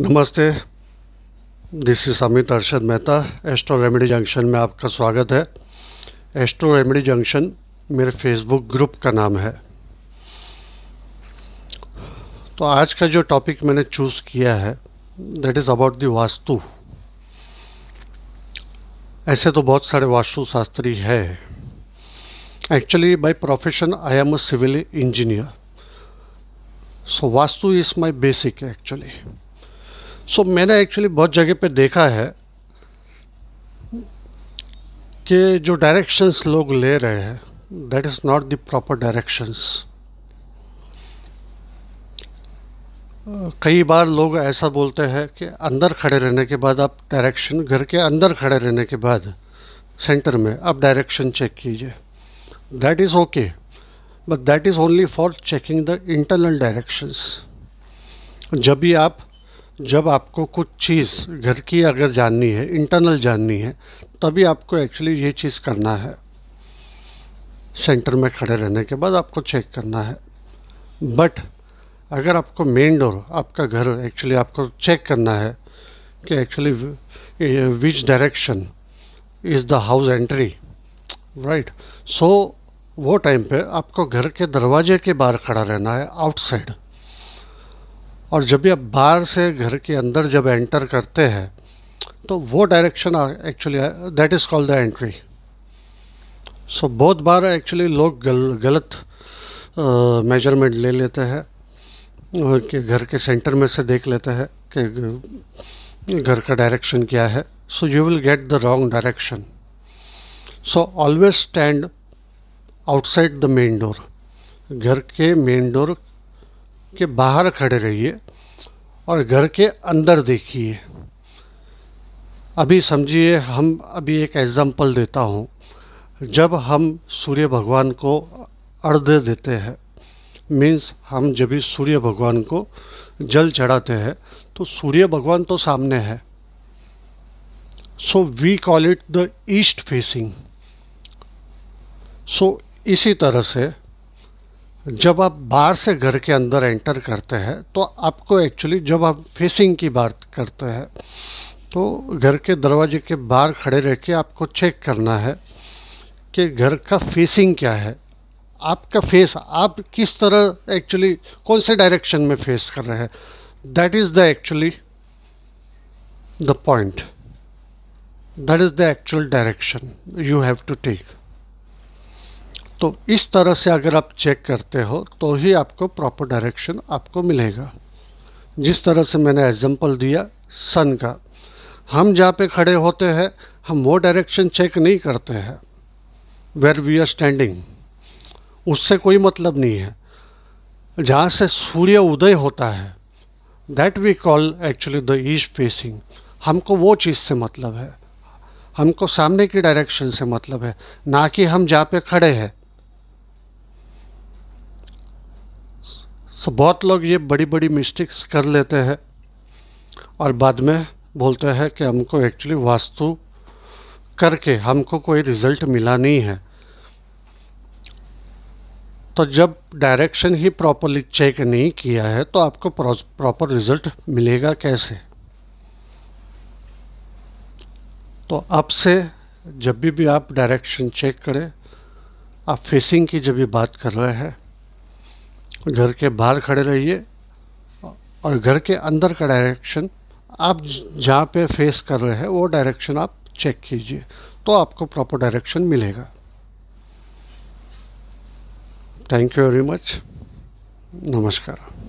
नमस्ते this is Amit Arshad Mehta Astro Remedy Junction में आपका स्वागत है एस्ट्रो रेमेडी जंक्शन मेरे फेसबुक ग्रुप का नाम है तो आज का जो टॉपिक मैंने चूज़ किया है that is about the vastu ऐसे तो बहुत सारे वास्तु शास्त्री है actually by profession I am a civil engineer so vastu is my basic actually so मैंने एक्चुअली बहुत जगह पे देखा है कि जो डायरेक्शंस लोग ले रहे हैं that is not the proper directions कई बार लोग ऐसा बोलते हैं कि अंदर खड़े रहने के बाद आप डायरेक्शन घर के अंदर खड़े रहने के बाद सेंटर में आप डायरेक्शन चेक कीजिए that is okay but that is only for checking the internal directions जब भी आप जब आपको कुछ चीज़ घर की अगर जाननी है इंटरनल जाननी है तभी आपको एक्चुअली ये चीज़ करना है सेंटर में खड़े रहने के बाद आपको चेक करना है बट अगर आपको मेन डोर आपका घर एक्चुअली आपको चेक करना है कि actually which direction is the house entry right so वो टाइम पे आपको घर के दरवाजे के बाहर खड़ा रहना है आउटसाइड और जब भी आप बाहर से घर के अंदर जब एंटर करते हैं तो वो direction actually that is called the entry so बहुत बार एक्चुअली लोग गल, गलत मेजरमेंट ले लेते हैं कि घर के सेंटर में से देख लेते हैं कि घर का डायरेक्शन क्या है so you will get the wrong direction so always stand outside the main door घर के मेन डोर के बाहर खड़े रहिए और घर के अंदर देखिए अभी समझिए हम अभी एक एग्ज़ाम्पल देता हूँ जब हम सूर्य भगवान को अर्घ्य देते हैं मीन्स हम जब भी सूर्य भगवान को जल चढ़ाते हैं तो सूर्य भगवान तो सामने है so we call it the east facing so इसी तरह से जब आप बाहर से घर के अंदर एंटर करते हैं तो आपको एक्चुअली जब आप फेसिंग की बात करते हैं तो घर के दरवाजे के बाहर खड़े रह के आपको चेक करना है कि घर का फेसिंग क्या है आपका फेस आप किस तरह एक्चुअली कौन से डायरेक्शन में फेस कर रहे हैं that is the actually the point that is the actual direction you have to take तो इस तरह से अगर आप चेक करते हो तो ही आपको प्रॉपर डायरेक्शन आपको मिलेगा जिस तरह से मैंने एग्जांपल दिया सन का हम जहाँ पे खड़े होते हैं हम वो डायरेक्शन चेक नहीं करते हैं वेर वी आर स्टैंडिंग उससे कोई मतलब नहीं है जहाँ से सूर्य उदय होता है that we call actually the east facing हमको वो चीज़ से मतलब है हमको सामने की डायरेक्शन से मतलब है ना कि हम जहाँ पे खड़े हैं सो बहुत लोग ये बड़ी बड़ी मिस्टेक्स कर लेते हैं और बाद में बोलते हैं कि हमको एक्चुअली वास्तु करके हमको कोई रिज़ल्ट मिला नहीं है तो जब डायरेक्शन ही प्रॉपरली चेक नहीं किया है तो आपको प्रॉपर रिज़ल्ट मिलेगा कैसे तो अब से जब भी भी आप डायरेक्शन चेक करें आप फेसिंग की जब भी बात कर रहे हैं घर के बाहर खड़े रहिए और घर के अंदर का डायरेक्शन आप जहाँ पे फेस कर रहे हैं वो डायरेक्शन आप चेक कीजिए तो आपको प्रॉपर डायरेक्शन मिलेगा थैंक यू वेरी मच नमस्कार